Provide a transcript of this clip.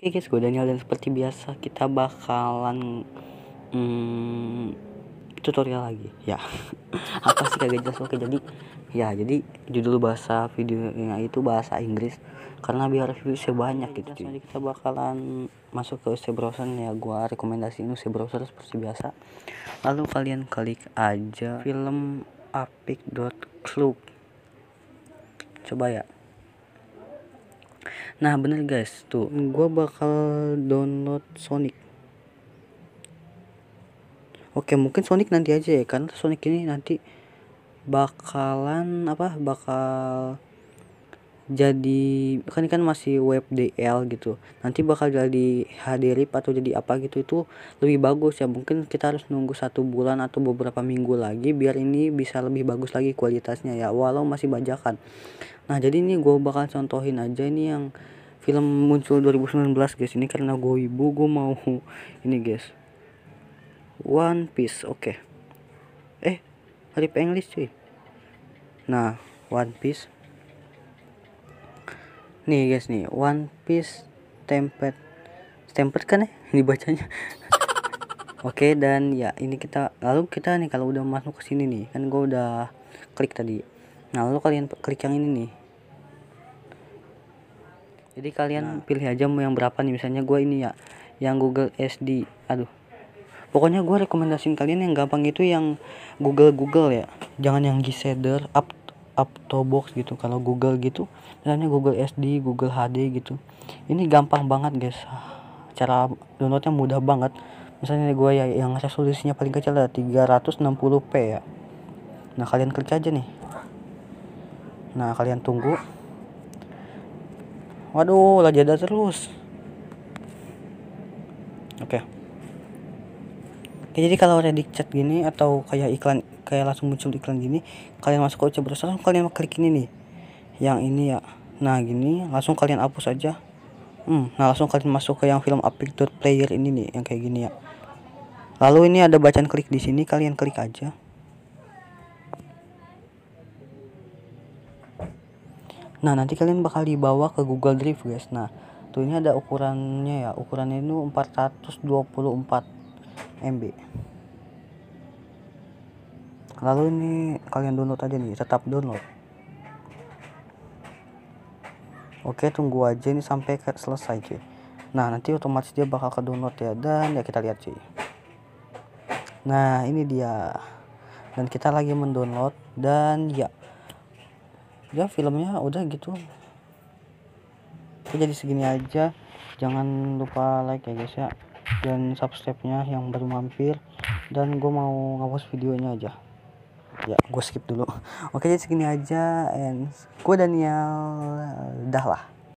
Oke okay guys, gue Daniel dan seperti biasa kita bakalan hmm, tutorial lagi. Ya, apa sih kagak jelas oke jadi ya jadi judul bahasa videonya itu bahasa Inggris karena biar viewsnya banyak gitu. Jadi kita bakalan masuk ke UC browser ya gue rekomendasiin UC browser seperti biasa. Lalu kalian klik aja film apik.club. Coba ya nah bener guys tuh gue bakal download Sonic oke mungkin Sonic nanti aja ya karena Sonic ini nanti bakalan apa bakal jadi kan kan masih web DL gitu nanti bakal jadi hadiri atau jadi apa gitu itu lebih bagus ya mungkin kita harus nunggu satu bulan atau beberapa minggu lagi biar ini bisa lebih bagus lagi kualitasnya ya walau masih bajakan nah jadi ini gue bakal contohin aja ini yang film muncul 2019 guys ini karena gue ibu gue mau ini guys One Piece oke okay. eh Harip English cuy nah One Piece nih guys nih One Piece tempet, tempet kan ya Ini bacanya. Oke okay, dan ya ini kita lalu kita nih kalau udah masuk ke sini nih kan gue udah klik tadi. Nah lalu kalian klik yang ini nih. Jadi kalian nah. pilih aja mau yang berapa nih misalnya gue ini ya yang Google SD. Aduh. Pokoknya gue rekomendasiin kalian yang gampang itu yang Google Google ya. Jangan yang G shader up up to box gitu kalau Google gitu misalnya Google SD Google HD gitu ini gampang banget guys cara downloadnya mudah banget misalnya gue ya yang resolusinya paling kecil adalah 360p ya nah kalian klik aja nih nah kalian tunggu waduh lagi ada terus oke okay. jadi kalau ready chat gini atau kayak iklan kayak langsung muncul iklan gini kalian masuk ke ucap browser langsung kalian klik ini nih yang ini ya nah gini langsung kalian hapus aja hmm, nah langsung kalian masuk ke yang film apik player ini nih yang kayak gini ya lalu ini ada bacaan klik di sini kalian klik aja Nah, nanti kalian bakal dibawa ke Google Drive, guys. Nah, tuh ini ada ukurannya ya. Ukurannya itu 424 MB lalu ini kalian download aja nih tetap download oke tunggu aja ini sampai ke selesai cuy nah nanti otomatis dia bakal ke download ya dan ya kita lihat cuy nah ini dia dan kita lagi mendownload dan ya ya filmnya udah gitu jadi segini aja jangan lupa like ya guys ya dan subscribe nya yang baru mampir dan gue mau ngapus videonya aja ya gue skip dulu oke jadi segini aja and gue Daniel dah lah